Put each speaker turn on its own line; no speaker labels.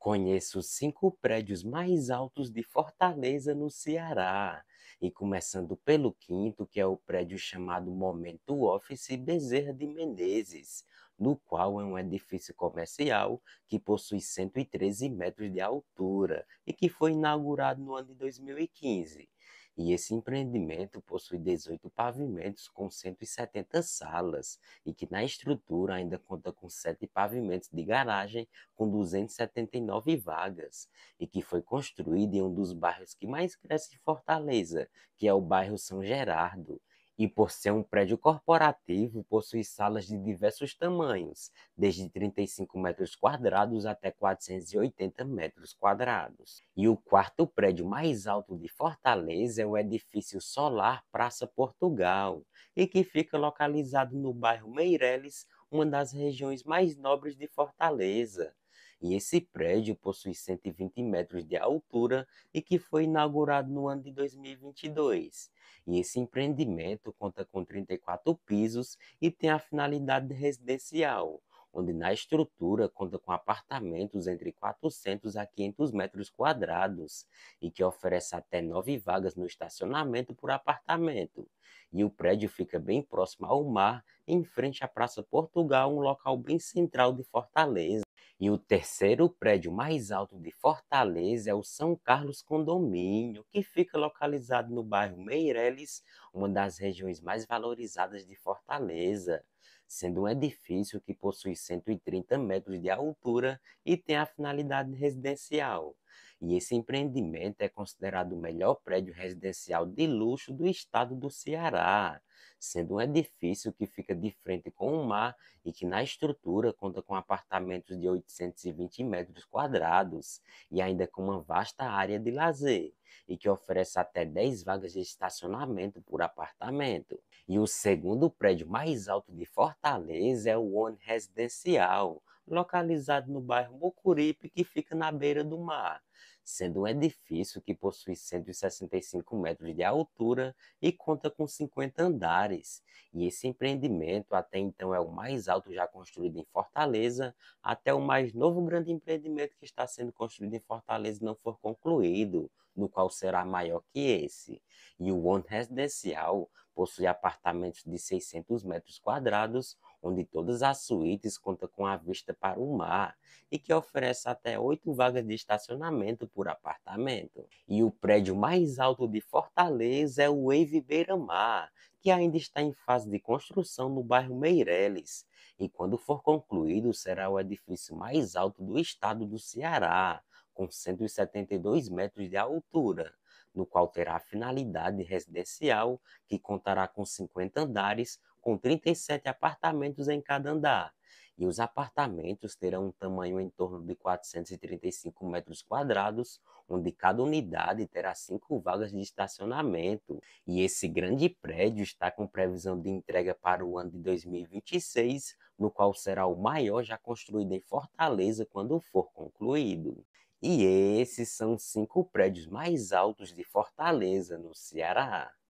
Conheço os cinco prédios mais altos de Fortaleza, no Ceará. E começando pelo quinto, que é o prédio chamado Momento Office Bezerra de Menezes, no qual é um edifício comercial que possui 113 metros de altura e que foi inaugurado no ano de 2015. E esse empreendimento possui 18 pavimentos com 170 salas e que na estrutura ainda conta com 7 pavimentos de garagem com 279 vagas e que foi construído em um dos bairros que mais cresce em Fortaleza, que é o bairro São Gerardo, e, por ser um prédio corporativo, possui salas de diversos tamanhos, desde 35 metros quadrados até 480 metros quadrados. E o quarto prédio mais alto de Fortaleza é o edifício Solar Praça Portugal, e que fica localizado no bairro Meireles, uma das regiões mais nobres de Fortaleza, e esse prédio possui 120 metros de altura e que foi inaugurado no ano de 2022. E esse empreendimento conta com 34 pisos e tem a finalidade residencial onde na estrutura conta com apartamentos entre 400 a 500 metros quadrados e que oferece até nove vagas no estacionamento por apartamento. E o prédio fica bem próximo ao mar, em frente à Praça Portugal, um local bem central de Fortaleza. E o terceiro prédio mais alto de Fortaleza é o São Carlos Condomínio, que fica localizado no bairro Meireles, uma das regiões mais valorizadas de Fortaleza, sendo um edifício que possui 130 metros de altura e tem a finalidade residencial. E esse empreendimento é considerado o melhor prédio residencial de luxo do estado do Ceará sendo um edifício que fica de frente com o mar e que na estrutura conta com apartamentos de 820 metros quadrados e ainda com uma vasta área de lazer e que oferece até 10 vagas de estacionamento por apartamento. E o segundo prédio mais alto de Fortaleza é o One Residencial, localizado no bairro Mucuripe, que fica na beira do mar, sendo um edifício que possui 165 metros de altura e conta com 50 andares. E esse empreendimento até então é o mais alto já construído em Fortaleza, até o mais novo grande empreendimento que está sendo construído em Fortaleza não for concluído, no qual será maior que esse. E o One Residencial possui apartamentos de 600 metros quadrados, onde todas as suítes contam com a vista para o mar e que oferece até oito vagas de estacionamento por apartamento. E o prédio mais alto de Fortaleza é o Wave Beira Mar, que ainda está em fase de construção no bairro Meireles e quando for concluído será o edifício mais alto do estado do Ceará, com 172 metros de altura, no qual terá finalidade residencial, que contará com 50 andares, com 37 apartamentos em cada andar. E os apartamentos terão um tamanho em torno de 435 metros quadrados, onde cada unidade terá cinco vagas de estacionamento. E esse grande prédio está com previsão de entrega para o ano de 2026, no qual será o maior já construído em Fortaleza quando for concluído. E esses são cinco prédios mais altos de Fortaleza, no Ceará.